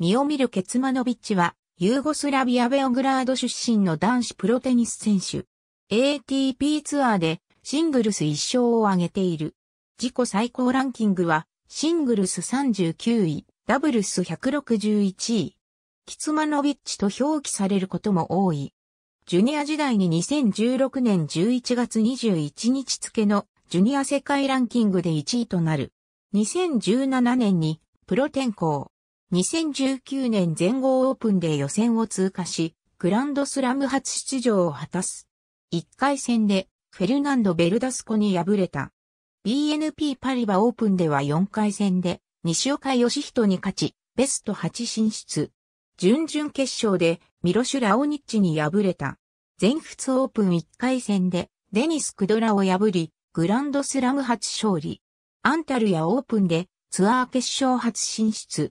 ミオミル・ケツマノビッチは、ユーゴスラビア・ベオグラード出身の男子プロテニス選手。ATP ツアーでシングルス1勝を挙げている。自己最高ランキングは、シングルス39位、ダブルス161位。キツマノビッチと表記されることも多い。ジュニア時代に2016年11月21日付のジュニア世界ランキングで1位となる。2017年にプロ転向。2019年全豪オープンで予選を通過し、グランドスラム初出場を果たす。1回戦でフェルナンド・ベルダスコに敗れた。BNP パリバオープンでは4回戦で西岡義人に勝ち、ベスト8進出。準々決勝でミロシュ・ラオニッチに敗れた。全仏オープン1回戦でデニス・クドラを破り、グランドスラム初勝利。アンタルヤオープンでツアー決勝初進出。